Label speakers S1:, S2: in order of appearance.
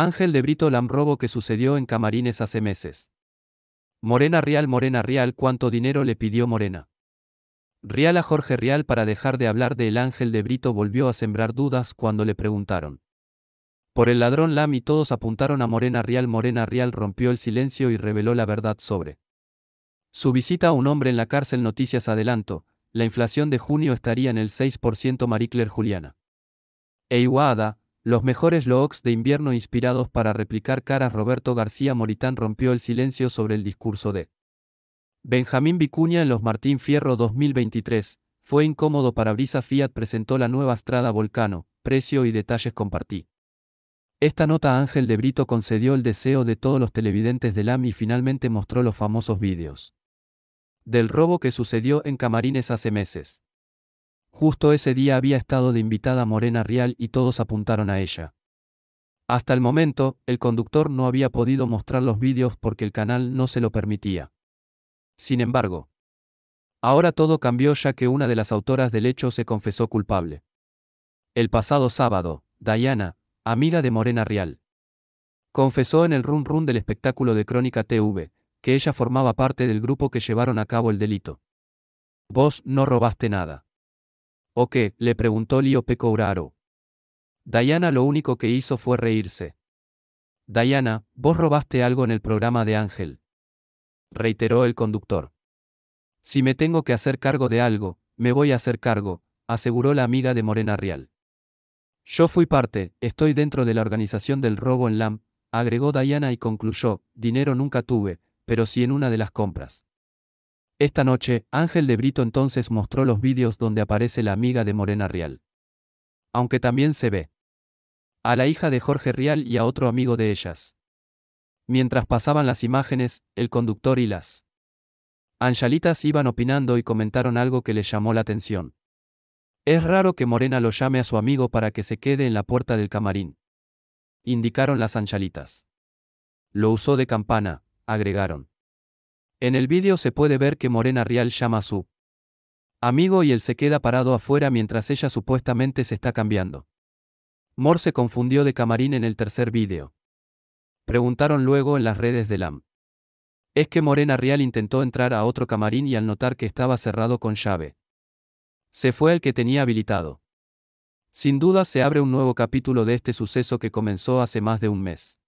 S1: Ángel de Brito robo que sucedió en Camarines hace meses. Morena Real, Morena Real, ¿cuánto dinero le pidió Morena? Real a Jorge Real para dejar de hablar de El Ángel de Brito volvió a sembrar dudas cuando le preguntaron. Por el ladrón y todos apuntaron a Morena Real, Morena Real rompió el silencio y reveló la verdad sobre. Su visita a un hombre en la cárcel Noticias Adelanto, la inflación de junio estaría en el 6% Maricler Juliana. Eiwada, los mejores logs de invierno inspirados para replicar caras Roberto García Moritán rompió el silencio sobre el discurso de Benjamín Vicuña en los Martín Fierro 2023. Fue incómodo para Brisa Fiat presentó la nueva estrada Volcano, precio y detalles compartí. Esta nota Ángel de Brito concedió el deseo de todos los televidentes del AMI y finalmente mostró los famosos vídeos del robo que sucedió en Camarines hace meses. Justo ese día había estado de invitada Morena Rial y todos apuntaron a ella. Hasta el momento, el conductor no había podido mostrar los vídeos porque el canal no se lo permitía. Sin embargo, ahora todo cambió ya que una de las autoras del hecho se confesó culpable. El pasado sábado, Diana, amiga de Morena Rial, confesó en el run run del espectáculo de Crónica TV, que ella formaba parte del grupo que llevaron a cabo el delito. Vos no robaste nada. ¿O qué? le preguntó Lío Pecouraro. Diana lo único que hizo fue reírse. Diana, vos robaste algo en el programa de Ángel. Reiteró el conductor. Si me tengo que hacer cargo de algo, me voy a hacer cargo, aseguró la amiga de Morena Real. Yo fui parte, estoy dentro de la organización del robo en LAM, agregó Diana y concluyó, dinero nunca tuve, pero sí en una de las compras. Esta noche, Ángel de Brito entonces mostró los vídeos donde aparece la amiga de Morena Rial. Aunque también se ve a la hija de Jorge Rial y a otro amigo de ellas. Mientras pasaban las imágenes, el conductor y las anchalitas iban opinando y comentaron algo que les llamó la atención. Es raro que Morena lo llame a su amigo para que se quede en la puerta del camarín. Indicaron las anchalitas. Lo usó de campana, agregaron. En el vídeo se puede ver que Morena Rial llama a su amigo y él se queda parado afuera mientras ella supuestamente se está cambiando. Mor se confundió de camarín en el tercer vídeo. Preguntaron luego en las redes de LAM. Es que Morena Rial intentó entrar a otro camarín y al notar que estaba cerrado con llave. Se fue al que tenía habilitado. Sin duda se abre un nuevo capítulo de este suceso que comenzó hace más de un mes.